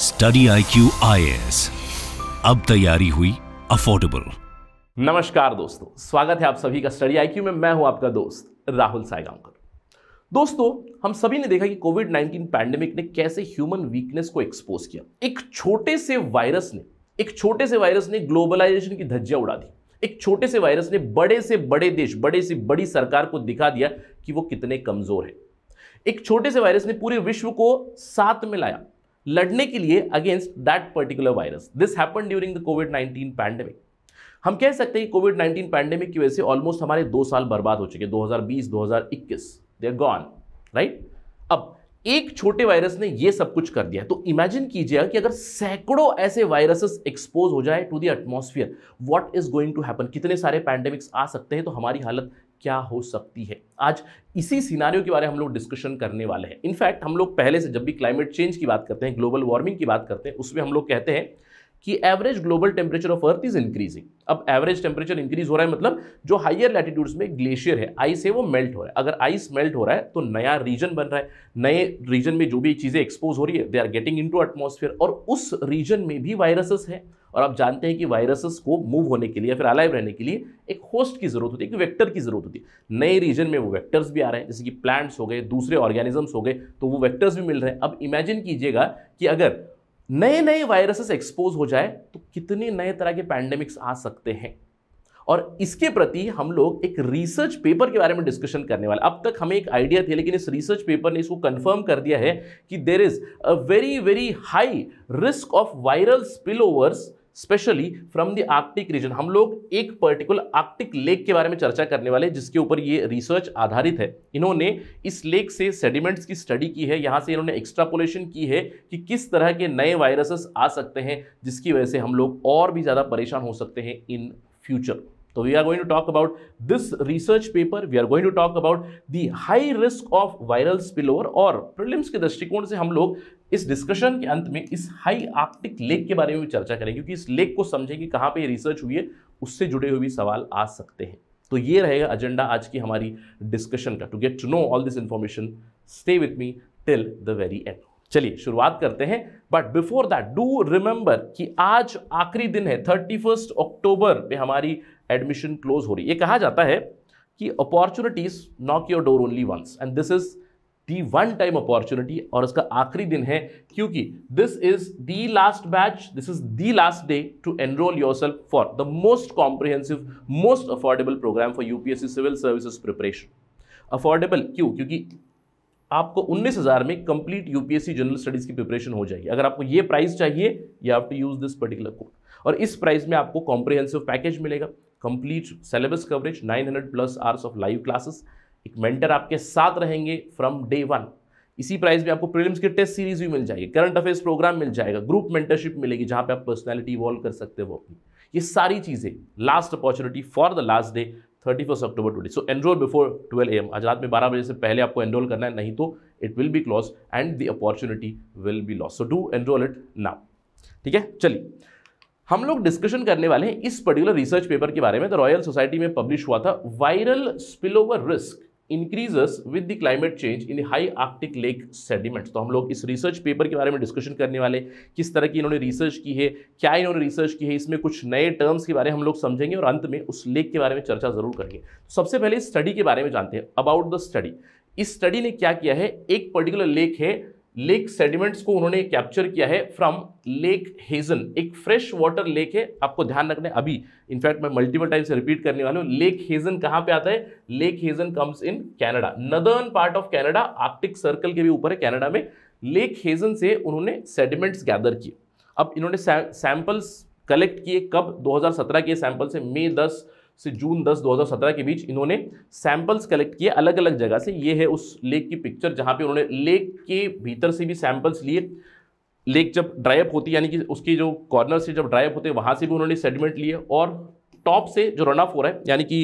Study I Q अब तैयारी हुई अफोर्डेबल नमस्कार दोस्तों स्वागत है आप सभी का स्टडी आई में मैं हूं आपका दोस्त राहुल सायगांवकर दोस्तों हम सभी ने देखा कि कोविड 19 पैंडेमिक ने कैसे ह्यूमन वीकनेस को एक्सपोज किया एक छोटे से वायरस ने एक छोटे से वायरस ने ग्लोबलाइजेशन की धज्जियां उड़ा दी एक छोटे से वायरस ने बड़े से बड़े देश बड़े से बड़ी सरकार को दिखा दिया कि वो कितने कमजोर है एक छोटे से वायरस ने पूरे विश्व को साथ में लाया लड़ने के लिए against that particular virus this happen during the covid nineteen pandemic हम कह सकते हैं कोविड नाइन्टीन पैंडेमिक की वजह से ऑलमोस्ट हमारे दो साल बर्बाद हो चुके 2020 2021 दे आर गॉन राइट अब एक छोटे वायरस ने ये सब कुछ कर दिया तो इमेजिन कीजिएगा कि अगर सैकड़ों ऐसे वायरसेस एक्सपोज हो जाए to the atmosphere what is going to happen कितने सारे पैंडेमिक्स आ सकते हैं तो हमारी हालत क्या हो सकती है आज इसी सिनारियो के बारे में हम लोग डिस्कशन करने वाले हैं इनफैक्ट हम लोग पहले से जब भी क्लाइमेट चेंज की बात करते हैं ग्लोबल वार्मिंग की बात करते हैं उसमें हम लोग कहते हैं कि average global temperature of earth is increasing अब एवरेज टेम्परेचर इंक्रीज हो रहा है मतलब जो हाइयर लैटिट्यूड्स में ग्लेशियर है आइस है वो मेल्ट हो रहा है अगर आइस मेल्ट हो रहा है तो नया रीजन बन रहा है नए रीजन में जो भी चीज़ें एक्सपोज हो रही है they are getting into और उस रीजन में भी वायरसेस हैं और आप जानते हैं कि वायरसेस को मूव होने के लिए या फिर अलाइव रहने के लिए एक होस्ट की ज़रूरत होती है एक वेक्टर की ज़रूरत होती है नए रीजन में वो वेक्टर्स भी आ रहे हैं जैसे कि प्लांट्स हो गए दूसरे ऑर्गेनिजम्स हो गए तो वो वैक्टर्स भी मिल रहे हैं अब इमेजिन कीजिएगा कि अगर नए नए वायरसेस एक्सपोज हो जाए तो कितने नए तरह के पैंडेमिक्स आ सकते हैं और इसके प्रति हम लोग एक रिसर्च पेपर के बारे में डिस्कशन करने वाले अब तक हमें एक आइडिया थे लेकिन इस रिसर्च पेपर ने इसको कंफर्म कर दिया है कि there is a very very high risk of viral spill overs specially from the Arctic region हम लोग एक पर्टिकुलर आर्कटिक लेक के बारे में चर्चा करने वाले जिसके ऊपर ये रिसर्च आधारित है इन्होंने इस लेक से सेडिमेंट्स की स्टडी की है यहाँ से इन्होंने एक्स्ट्रापोलेशन की है कि किस तरह के नए वायरसेस आ सकते हैं जिसकी वजह से हम लोग और भी ज़्यादा परेशान हो सकते हैं in future So we are going to talk about this research paper. We are going to talk about the high risk of viral spillover और प्रिलिम्स के दृष्टिकोण से हम लोग इस डिस्कशन के अंत में इस हाई आर्कटिक लेक के बारे में भी चर्चा करेंगे क्योंकि इस लेक को समझें कि कहाँ ये रिसर्च हुई है उससे जुड़े हुए भी सवाल आ सकते हैं तो ये रहेगा एजेंडा आज की हमारी डिस्कशन का to get to know all this information stay with me till the very end चलिए शुरुआत करते हैं but before that do remember कि आज आखिरी दिन है थर्टी फर्स्ट अक्टूबर पे हमारी एडमिशन क्लोज हो रही है ये कहा जाता है कि opportunities knock your door only once and this is the one time opportunity और इसका आखिरी दिन है क्योंकि this is the last batch this is the last day to enrol yourself for the most comprehensive most affordable programme for UPSC civil services preparation affordable क्यों क्योंकि आपको उन्नीस हज़ार में कंप्लीट यूपीएससी जनरल स्टडीज़ की preparation हो जाएगी अगर आपको ये प्राइस चाहिए you have to use this particular code और इस प्राइस में आपको कॉम्प्रिहेंसिव पैकेज मिलेगा complete syllabus coverage 900 plus hours of live classes एक मेंटर आपके साथ रहेंगे फ्रॉम डे वन इसी प्राइस में आपको प्रीलिम्स के टेस्ट सीरीज भी मिल जाएगी करंट अफेयर्स प्रोग्राम मिल जाएगा ग्रुप मेंटरशिप मिलेगी जहां पे आप पर्सनैलिटी इवॉल्व कर सकते हो अपनी ये सारी चीज़ें last opportunity for the last day thirty first October twenty so enrol before twelve A M आज रात में बारह बजे से पहले आपको एनरोल करना है नहीं तो it will be close and the opportunity will be lost so do enrol it now ठीक है चलिए हम लोग डिस्कशन करने वाले हैं इस पर्टिकुलर रिसर्च पेपर के बारे में तो रॉयल सोसाइटी में पब्लिश हुआ था viral spill over risk increases with the climate change in high Arctic lake sediments तो हम लोग इस रिसर्च पेपर के बारे में डिस्कशन करने वाले किस तरह की इन्होंने रिसर्च की है क्या इन्होंने रिसर्च की है इसमें कुछ नए टर्म्स के बारे में हम लोग समझेंगे और अंत में उस लेक के बारे में चर्चा जरूर करेंगे तो सबसे पहले स्टडी के बारे में जानते हैं अबाउट द स्टडी इस स्टडी ने क्या किया है एक पर्टिकुलर लेक है लेक सेडिमेंट्स को उन्होंने कैप्चर किया है फ्रॉम लेक हेजन एक फ्रेश वाटर लेक है आपको ध्यान रखना है अभी इनफैक्ट मैं मल्टीपल टाइम्स रिपीट करने वाला हूँ लेक हेजन कहाँ पे आता है lake Hazen comes in Canada northern part of Canada Arctic Circle के भी ऊपर है कैनेडा में लेक हेजन से उन्होंने सेडिमेंट्स गैदर किए अब इन्होंने सैम्पल्स कलेक्ट किए कब 2017 के सैंपल से मई 10 से जून 10 2017 के बीच इन्होंने सैंपल्स कलेक्ट किए अलग अलग जगह से ये है उस लेक की पिक्चर जहाँ पे उन्होंने लेक के भीतर से भी सैंपल्स लिए लेक जब ड्राई होती है यानी कि उसके जो कॉर्नर से जब ड्राई होते हैं वहाँ से भी उन्होंने सेडिमेंट लिए और टॉप से जो रन ऑफ हो रहा है यानी कि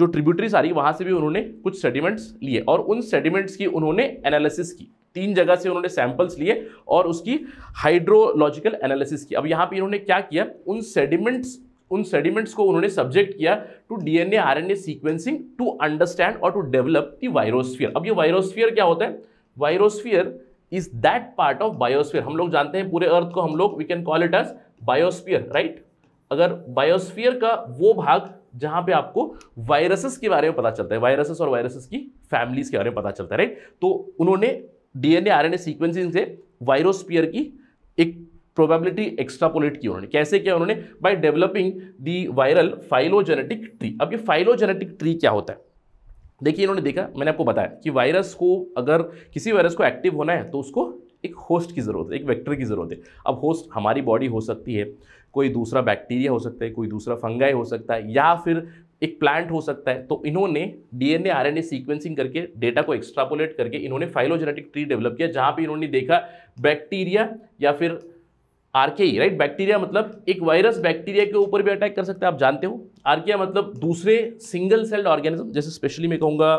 जो ट्रिब्यूटरीज आ रही है वहाँ से भी उन्होंने कुछ सेडिमेंट्स लिए और उन सेडिमेंट्स की उन्होंने एनालिसिस की तीन जगह से उन्होंने सैंपल्स लिए और उसकी हाइड्रोलॉजिकल एनालिसिस की अब यहाँ पे इन्होंने क्या किया उन सेडिमेंट्स उन सेडिमेंट्स को उन्होंने सब्जेक्ट किया to DNA RNA sequencing to understand और टू डेवलप द वायरोस्फीयर अब ये वायरोस्फीयर क्या होता है virosphere is that part of biosphere हम लोग जानते हैं पूरे अर्थ को हम लोग we can call it as biosphere right अगर बायोस्फीयर का वो भाग जहां पे आपको वायरसेस के बारे में पता चलता है वायरसेस और वायरसेस की फैमिलीज के बारे में पता चलता है राइट तो उन्होंने डीएनए आरएनए सीक्वेंसिंग से वायरोस्फीयर की एक प्रोबेबिलिटी एक्स्ट्रापोलेट की उन्होंने कैसे किया उन्होंने by developing the viral phylogenetic tree अब ये फाइलोजेनेटिक ट्री क्या होता है देखिए इन्होंने देखा मैंने आपको बताया कि वायरस को अगर किसी वायरस को एक्टिव होना है तो उसको एक होस्ट की ज़रूरत है एक वेक्टर की ज़रूरत है अब होस्ट हमारी बॉडी हो सकती है कोई दूसरा बैक्टीरिया हो सकता है कोई दूसरा फंगाई हो सकता है या फिर एक प्लांट हो सकता है तो इन्होंने डीएनए आरएनए सीक्वेंसिंग करके डेटा को एक्स्ट्रापोलेट करके इन्होंने फाइलोजेनेटिक ट्री डेवलप किया जहाँ पे इन्होंने देखा बैक्टीरिया या फिर आर्किया राइट बैक्टीरिया मतलब एक वायरस बैक्टीरिया के ऊपर भी अटैक कर सकता है आप जानते हो आर्किया मतलब दूसरे सिंगल सेल्ड ऑर्गेनिज्म जैसे स्पेशली मैं कहूँगा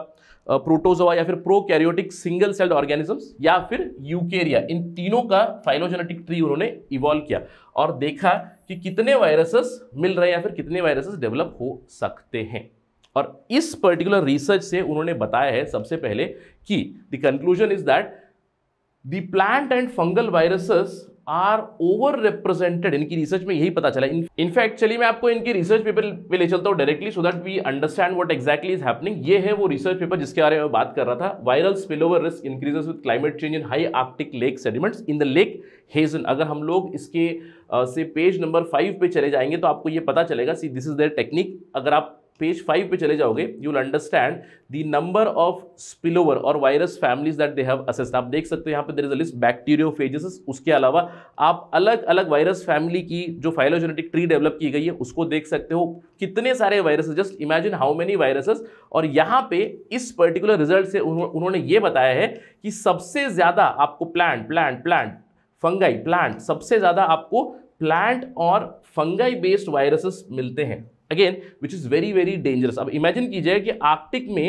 प्रोटोजोआ या फिर प्रोकैरियोटिक सिंगल सेल्ड ऑर्गेनिजम्स या फिर यूकेरिया इन तीनों का फाइलोजेनेटिक ट्री उन्होंने इवॉल्व किया और देखा कि कितने वायरसेस मिल रहे हैं या फिर कितने वायरसेस डेवलप हो सकते हैं और इस पर्टिकुलर रिसर्च से उन्होंने बताया है सबसे पहले कि the conclusion is that the plant and fungal viruses are over represented इनकी रिसर्च में यही पता चला इनफैक्ट चलिए मैं आपको इनके रिसर्च पेपर पे ले चलता हूँ directly so that we understand what exactly is happening ये है वो रिसर्च पेपर जिसके बारे में बात कर रहा था viral spill over risk increases with climate change in high Arctic lake sediments in the lake Hazen अगर हम लोग इसके से पेज नंबर फाइव पे चले जाएंगे तो आपको ये पता चलेगा see this is their technique अगर आप पेज फाइव पे चले जाओगे you will understand the number of spillover और virus families that they have assessed आप देख सकते हो यहाँ पे there is a list phages उसके अलावा आप अलग अलग वायरस फैमिली की जो फाइलोजेनेटिक ट्री डेवलप की गई है उसको देख सकते हो कितने सारे viruses just imagine how many viruses और यहाँ पे इस पर्टिकुलर रिजल्ट से उन्होंने ये बताया है कि सबसे ज़्यादा आपको plant plant plant fungi plant सबसे ज़्यादा आपको प्लांट और फंगाई बेस्ड वायरसेस मिलते हैं again which is very very dangerous अब इमेजिन कीजिए कि आर्कटिक में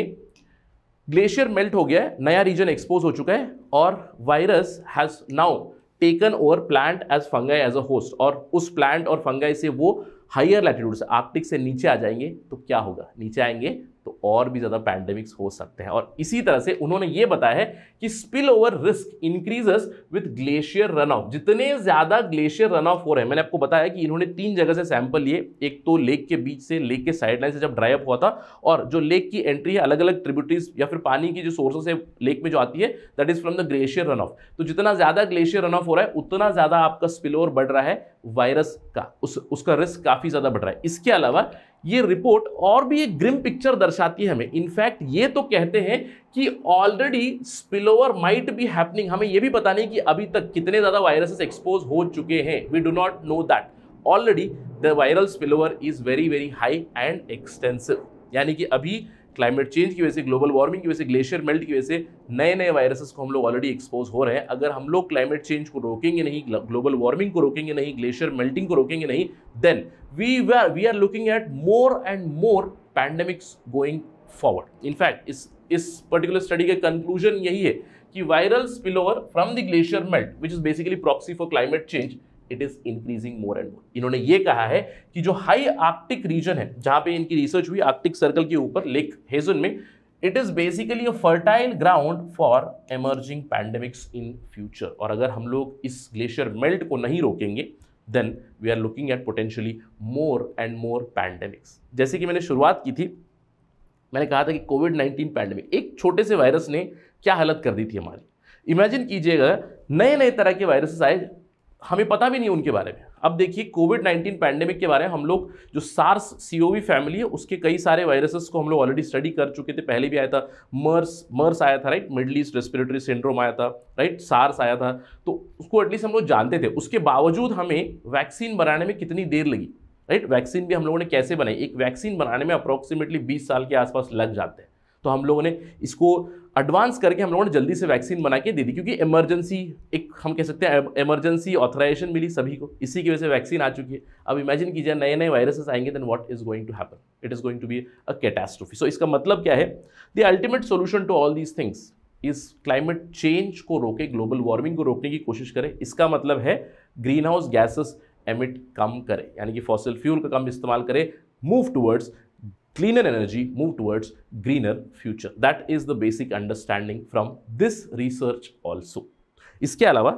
ग्लेशियर मेल्ट हो गया है नया रीजन एक्सपोज हो चुका है और virus has now taken over plant as fungi as a host और उस प्लांट और फंगाई से वो हायर लैटिट्यूड से आर्कटिक से नीचे आ जाएंगे तो क्या होगा नीचे आएंगे तो और भी ज़्यादा पैंडेमिक्स हो सकते हैं और इसी तरह से उन्होंने ये बताया है कि spill over risk increases with glacier run off जितने ज़्यादा ग्लेशियर रन ऑफ हो रहे हैं मैंने आपको बताया कि इन्होंने तीन जगह से सैंपल लिए एक तो लेक के बीच से लेक के साइड से जब ड्राई अप हुआ था और जो लेक की एंट्री है अलग अलग ट्रिब्यूटरीज या फिर पानी की जो सोर्सेस है लेक में जो आती है that is from the glacier run off तो जितना ज़्यादा ग्लेशियर रन ऑफ हो रहा है उतना ज़्यादा आपका स्पिल ओवर बढ़ रहा है वायरस का उस उसका रिस्क काफ़ी ज़्यादा बढ़ रहा है इसके अलावा ये रिपोर्ट और भी एक ग्रिम पिक्चर दर्शाती है हमें इनफैक्ट ये तो कहते हैं कि already spill over might be happening हमें ये भी पता नहीं कि अभी तक कितने ज़्यादा वायरसेस एक्सपोज हो चुके हैं we do not know that already the viral spill over is very very high and extensive यानी कि अभी क्लाइमेट चेंज की वजह से ग्लोबल वार्मिंग की वजह से ग्लेशियर मेल्ट की वजह से नए नए वायरसेस को हम लोग ऑलरेडी एक्सपोज हो रहे हैं अगर हम लोग क्लाइमेट चेंज को रोकेंगे नहीं ग्लोबल वार्मिंग को रोकेंगे नहीं ग्लेशियर मेल्टिंग को रोकेंगे नहीं then we are we are looking at more and more pandemics going forward in fact इस इस पर्टिकुलर स्टडी का कंक्लूजन यही है कि viral spillover from the glacier melt which is basically proxy for climate change it is increasing more and more इन्होंने ये कहा है कि जो हाई आर्कटिक रीजन है जहां पे इनकी रिसर्च हुई आर्कटिक सर्कल के ऊपर लेक हेजन में it is basically a fertile ground for emerging pandemics in future और अगर हम लोग इस ग्लेशियर मेल्ट को नहीं रोकेंगे then we are looking at potentially more and more pandemics जैसे कि मैंने शुरुआत की थी मैंने कहा था कि कोविड नाइन्टीन पैंडेमिक एक छोटे से वायरस ने क्या हालत कर दी थी हमारी इमेजिन कीजिएगा नए नए तरह के वायरसेस आए हमें पता भी नहीं उनके बारे में अब देखिए कोविड नाइन्टीन पैंडेमिक के बारे में हम लोग जो सार्स सीओवी फैमिली है उसके कई सारे वायरसेस को हम लोग ऑलरेडी स्टडी कर चुके थे पहले भी आया था मर्स मर्स आया था right middle east respiratory syndrome आया था राइट सार्स आया था तो उसको एटलीस्ट हम लोग जानते थे उसके बावजूद हमें वैक्सीन बनाने में कितनी देर लगी राइट वैक्सीन भी हम लोगों ने कैसे बनाई एक वैक्सीन बनाने में अप्रॉक्सीमेटली बीस साल के आसपास लग जाते हैं तो हम लोगों ने इसको एडवांस करके हम लोगों ने जल्दी से वैक्सीन बना के दे दी क्योंकि इमरजेंसी एक हम कह सकते हैं इमरजेंसी ऑथराइजेशन मिली सभी को इसी की वजह से वैक्सीन आ चुकी है अब इमेजिन कीजिए नए नए वायरसेस आएंगे then what is going to happen it is going to be a catastrophe so इसका मतलब क्या है the ultimate solution to all these things इस क्लाइमेट चेंज को रोके ग्लोबल वार्मिंग को रोकने की कोशिश करें इसका मतलब है ग्रीन हाउस गैसेस एमिट कम करें यानी कि फॉसिल फ्यूल का कम इस्तेमाल करें move towards cleaner energy move towards greener future. That is the basic understanding from this research also. इसके अलावा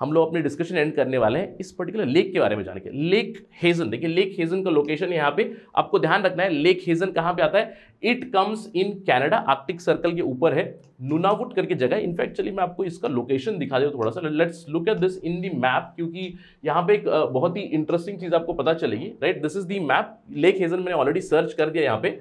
हम लोग अपनी डिस्कशन एंड करने वाले हैं इस पर्टिकुलर लेक के बारे में जाने के लेक हेजन देखिए लेक हेजन का लोकेशन यहाँ पे आपको ध्यान रखना है लेक हेजन कहाँ पे आता है it comes in Canada Arctic Circle के ऊपर है नूनावुट करके जगह इनफैक्ट चलिए मैं आपको इसका लोकेशन दिखा दूँ थोड़ा सा let's look at this in the map क्योंकि यहाँ पे एक बहुत ही इंटरेस्टिंग चीज़ आपको पता चलेगी right this is the map lake Hazen मैंने ऑलरेडी सर्च कर दिया यहाँ पे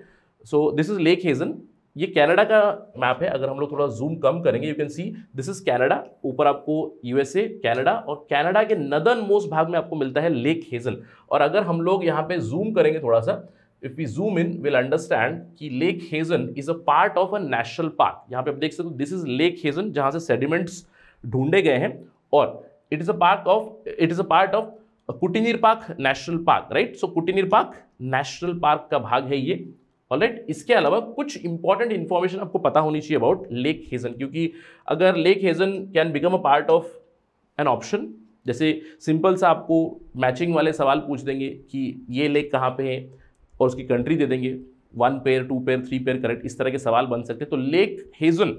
so this is lake Hazen ये कनाडा का मैप है अगर हम लोग थोड़ा जूम कम करेंगे you can see this is Canada ऊपर आपको यूएसए कनाडा और कनाडा के नदन मोस्ट भाग में आपको मिलता है लेक हेजल और अगर हम लोग यहाँ पे जूम करेंगे थोड़ा सा if we zoom in will understand कि lake Hazen is a part of a national park यहाँ पे आप देख सकते हो दिस इज लेक हेजन जहाँ से सेडिमेंट्स ढूंढे गए हैं और it is a part of it is a part of Quttinirpaaq park national park right so Quttinirpaaq park national park का भाग है ये ऑलराइट इसके अलावा कुछ इंपॉर्टेंट इन्फॉर्मेशन आपको पता होनी चाहिए अबाउट लेक हेजन क्योंकि अगर lake Hazen can become a part of an option जैसे सिंपल सा आपको मैचिंग वाले सवाल पूछ देंगे कि ये लेक कहाँ पे है और उसकी कंट्री दे देंगे one pair two pair three pair correct इस तरह के सवाल बन सकते हैं तो lake Hazen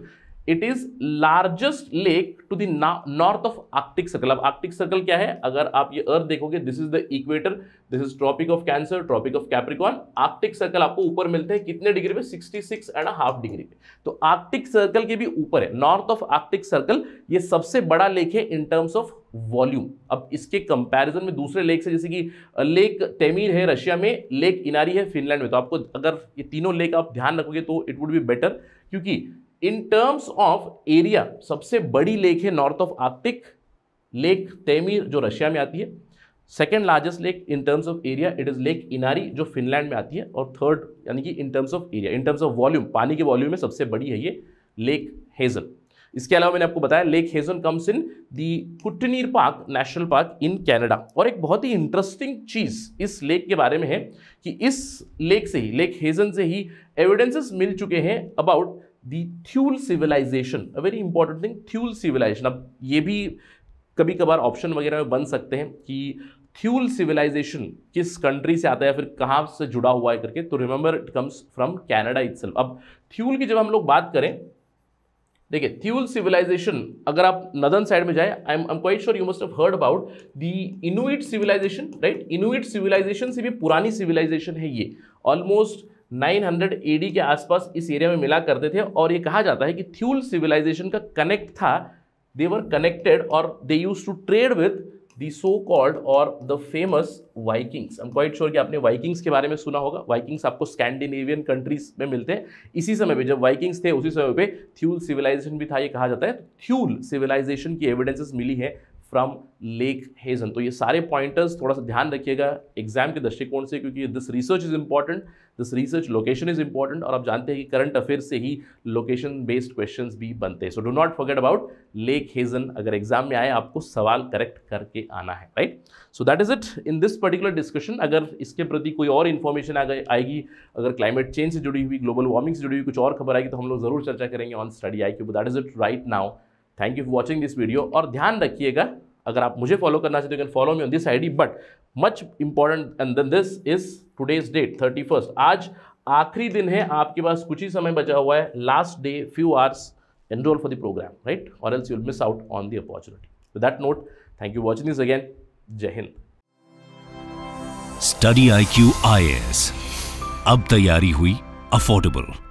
it is largest lake to the north of Arctic Circle अब आर्टिक सर्कल क्या है अगर आप ये अर्थ देखोगे this is the equator this is Tropic of Cancer Tropic of Capricorn Arctic Circle आपको ऊपर मिलते हैं कितने डिग्री पे 66 एंड हाफ डिग्री पे तो आर्टिक सर्कल के भी ऊपर है नॉर्थ ऑफ आर्टिक सर्कल ये सबसे बड़ा लेक है इन टर्म्स ऑफ वॉल्यूम अब इसके कंपैरिजन में दूसरे लेक से जैसे कि लेक टेमीर है रशिया में लेक इनारी है फिनलैंड में तो आपको अगर ये तीनों लेक आप ध्यान रखोगे तो इट वुड बी बेटर क्योंकि इन टर्म्स ऑफ एरिया सबसे बड़ी लेक है north of Arctic lake Taymyr जो रशिया में आती है second largest lake in terms of area it is lake Inari जो फिनलैंड में आती है और थर्ड यानी कि in terms of area in terms of volume पानी के वॉल्यूम में सबसे बड़ी है ये लेक हेजल इसके अलावा मैंने आपको बताया lake Hazen comes in the Quttinirpaaq park national park in Canada और एक बहुत ही इंटरेस्टिंग चीज़ इस लेक के बारे में है कि इस लेक से ही लेक हेजन से ही एविडेंसेस मिल चुके हैं about the Thule civilization a very important thing Thule civilization अब ये भी कभी कभार ऑप्शन वगैरह में बन सकते हैं कि थ्यूल सिविलाइजेशन किस कंट्री से आता है या फिर कहाँ से जुड़ा हुआ है करके तो remember it comes from Canada it अब थ्यूल की जब हम लोग बात करें देखिए थ्यूल सिविलाइजेशन अगर आप नदन साइड में जाए I am am quite sure you must have heard about the Inuit civilization right Inuit civilization से भी पुरानी सिविलाइजेशन है ये ऑलमोस्ट 900 एडी के आसपास इस एरिया में मिला करते थे और ये कहा जाता है कि थ्यूल सिविलाइजेशन का कनेक्ट था दे वर कनेक्टेड और they use to trade with the so called और the famous Vikings am quite sure कि आपने वाइकिंग्स के बारे में सुना होगा वाइकिंग्स आपको स्कैंडिनेवियन कंट्रीज में मिलते हैं इसी समय पे जब वाइकिंग्स थे उसी समय पे थ्यूल सिविलाइजेशन भी था ये कहा जाता है थ्यूल सिविलाइजेशन की एविडेंसेस मिली है फ्रॉम लेक हेजन तो ये सारे पॉइंटर्स थोड़ा सा ध्यान रखिएगा एग्जाम के दृष्टिकोण से क्योंकि this research is important this research location is important और आप जानते हैं कि करंट अफेयर से ही लोकेशन बेस्ड क्वेश्चन भी बनते हैं so do not forget about lake Hazen अगर एग्जाम में आए आपको सवाल करेक्ट करके आना है right so that is it in this particular discussion अगर इसके प्रति कोई और इन्फॉर्मेशन आ आएगी अगर क्लाइमेट चेंज से जुड़ी हुई ग्लोबल वार्मिंग से जुड़ी हुई कुछ और खबर आएगी तो हम लोग जरूर चर्चा करेंगे on Study I Q that is it right now thank you for watching this video और ध्यान रखिएगा अगर आप मुझे फॉलो करना चाहते हो can follow me on this ID but much important and then this is today's date thirty first आज आखिरी दिन है आपके पास कुछ ही समय बचा हुआ है last day few hours enrol for the programme right और else miss out on on the opportunity. With that note, thank you for watching this again. Jai I Study IQ अब तैयारी हुई अफोर्डेबल